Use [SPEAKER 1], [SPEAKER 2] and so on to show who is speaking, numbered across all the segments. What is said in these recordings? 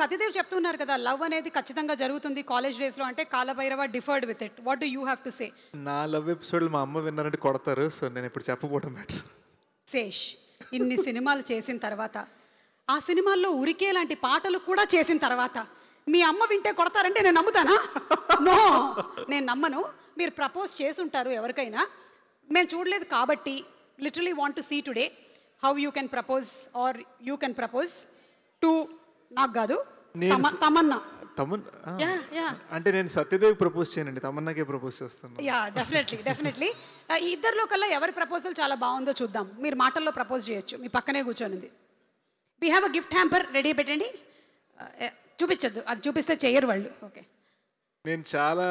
[SPEAKER 1] సతీదేవ్ చెప్తున్నారు కదా లవ్ అనేది ఖచ్చితంగా జరుగుతుంది కాలేజ్ డేస్లో అంటే Kalabhairava differed with it what do you have to say
[SPEAKER 2] నా లవ్ ఎపిసోడ్ మా అమ్మ విన్నారంటే కొడతారు సో నేను ఇప్పుడు చెప్పబోడం మ్యాటర్
[SPEAKER 1] శేష్ ఇన్ని సినిమాలు చేసిన తర్వాత ఆ సినిమాల్లో ఉరికే లాంటి పాటలు కూడా చేసిన తర్వాత మీ అమ్మ వింటే కొడతారంటే నేను నమ్ముతానా నో నేను నమ్మను మీరు ప్రపోజ్ చేసుంటారు ఎవరికైనా మేము చూడలేదు కాబట్టి literally want to see today how you can propose or you can propose to నాకు కాదు తమన్నా
[SPEAKER 2] తమన్నా అంటే నేను సత్యదేవి ప్రపోజ్ చేయనండి తమన్నాకే ప్రపోజ్ చేస్తాను
[SPEAKER 1] యా డెఫినెట్లీ డెఫినెట్లీ ఇద్దరిలో కల్లా ఎవరి ప్రపోజల్ చాలా బాగుందో చూద్దాం మీరు మాటల్లో ప్రపోజ్ చేయొచ్చు మీ పక్కనే కూర్చొనింది we have a gift hamper ready పెట్టండి చూపించద్దు అది చూపిస్తే చేయరు వాళ్ళు ఓకే
[SPEAKER 2] నేను చాలా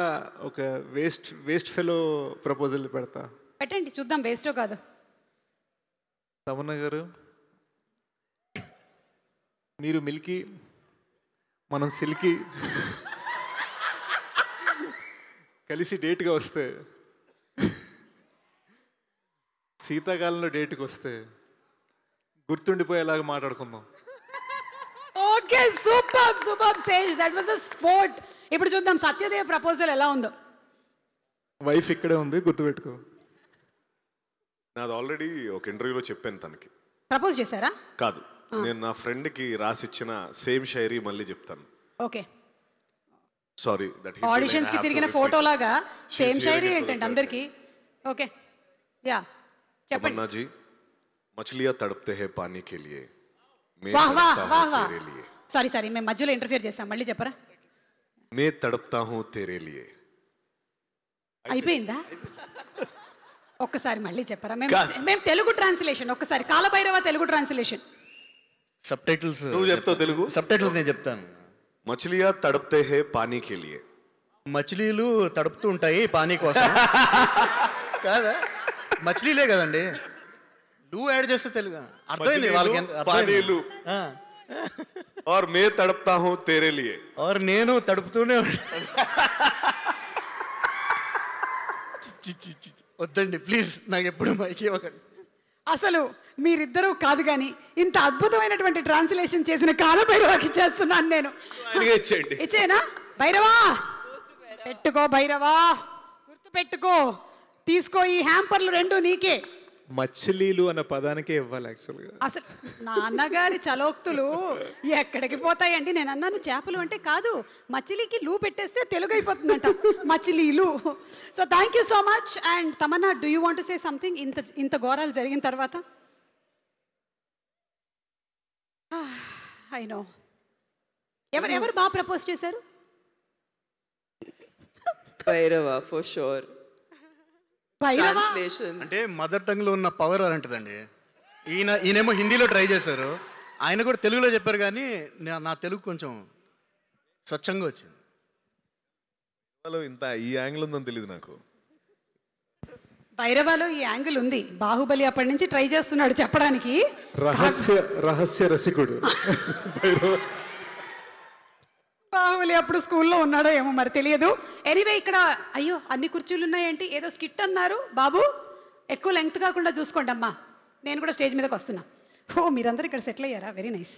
[SPEAKER 2] ఒక వేస్ట్ వేస్ట్ ఫెలో ప్రపోజల్ పెడతా
[SPEAKER 1] పెట్టండి చూద్దాం వేస్టో కాదు
[SPEAKER 2] తమన్నా గారు మీరు మిల్కీ మనం సిల్కీ కలిసి డేట్గా వస్తే శీతాకాలంలో డేట్కి వస్తే గుర్తుండిపోయేలాగా మాట్లాడుకుందాం
[SPEAKER 1] okay super super says that was a sport ఇప్పుడు చూద్దాం సత్యదేవ్ ప్రపోజల్ ఎలా ఉందో
[SPEAKER 3] వైఫ్ ఇక్కడే ఉంది గుర్తుపెట్టుకో నాది ఆల్రెడీ ఒక ఇంటర్వ్యూలో చెప్పాను తనకి ప్రపోజ్ చేశారా కాదు నేను నా ఫ్రెండ్కి రాసిచ్చిన సేమ్ షైరీ మళ్ళీ చెప్తాను ఓకే సారీ దట్ ఆడిషన్స్ కి తిరిగిన ఫోటో లాగా
[SPEAKER 1] సేమ్ షైరీ ఏంటంటే అందరికి ఓకే యా చెప్పండి
[SPEAKER 3] నా జీ మచ్లియా తడపతే హై పానీ కే liye వాహ్ వాహ్ వాహ్ వాహ్
[SPEAKER 1] సారీ సారీ మేము మధ్యలో ఇంటర్ఫియర్ చేసాం మళ్ళీ చెప్పరా
[SPEAKER 3] మే తడపతా హూ తేరే liye
[SPEAKER 1] అయిపోయిందా ఒక్కసారి మళ్ళీ చెప్పరా మేము మేము తెలుగు ట్రాన్స్లేషన్ ఒక్కసారి Kaala Bhairava Telugu translation
[SPEAKER 3] subtitles నువ్వు uh, చెప్తావు తెలుగు సబ్ టైటిల్స్ నేను చెప్తాను మచిలియా తడపతే హే పానీ కెలియే మచిలీలు తడుపుతూ ఉంటాయి పానీ కోసం కాదా మచిలీలే కదండి లూ యాడ్ చేస్తే తెలుగు అర్థమైంది వాళ్ళకి పానీలు और मैं तड़पता हूँ तेरे लिए और నేను తడుపుతూనే
[SPEAKER 2] వద్దండి ప్లీజ్ నాకు ఎప్పుడు మైక్ ఇవ్వకండి అసలు
[SPEAKER 1] మీరిద్దరూ కాదు కానీ ఇంత అద్భుతమైనటువంటి ట్రాన్స్లేషన్ చేసిన కాలభైరవకి ఇచ్చేస్తున్నాను నేను ఇచ్చేనా భైరవా పెట్టుకో భైరవా గుర్తు పెట్టుకో తీసుకో ఈ హ్యాంపర్లు రెండు నీకే
[SPEAKER 2] మచ్చలీలు అన్న పదానికే ఇవ్వాలి యాక్చువల్గా
[SPEAKER 1] అసలు నాన్నగారి చలోక్తులు ఎక్కడికి పోతాయండి నేను అన్నాను చేపలు అంటే కాదు మచిలీకి లూ పెట్టేస్తే తెలుగు అయిపోతుందంట మచిలీలు so thank you so much and Tamannaah do you want say something ఇంత ఇంత ఘోరాలు జరిగిన తర్వాత ఐ ah, నో ఎవరు ఎవరు బాగా ప్రపోజ్ చేశారు
[SPEAKER 2] ఫర్
[SPEAKER 3] షూర్ అంటే మదర్ టంగ్ లో ఉన్న పవర్ అని ఈయన ఈయనేమో హిందీలో ట్రై చేశారు ఆయన కూడా తెలుగులో చెప్పారు కానీ నా తెలుగు కొంచెం స్వచ్ఛంగా వచ్చింది ఇంత ఈ యాంగిల్ ఉందని తెలియదు నాకు
[SPEAKER 1] భైరవాలో ఈ యాంగిల్ ఉంది బాహుబలి అప్పటి నుంచి ట్రై చేస్తున్నాడు చెప్పడానికి
[SPEAKER 2] రహస్య రహస్య రసికుడు భైరవ
[SPEAKER 1] బాహుబలి అప్పుడు స్కూల్లో ఉన్నాడో ఏమో మరి తెలియదు ఎనీవే ఇక్కడ అయ్యో అన్ని కుర్చీలు ఉన్నాయంటే ఏదో స్కిట్ అన్నారు బాబు ఎక్కువ లెంగ్త్ కాకుండా చూసుకోండి అమ్మా నేను కూడా స్టేజ్ మీదకి వస్తున్నా ఓ మీరందరూ ఇక్కడ సెటిల్ అయ్యారా వెరీ నైస్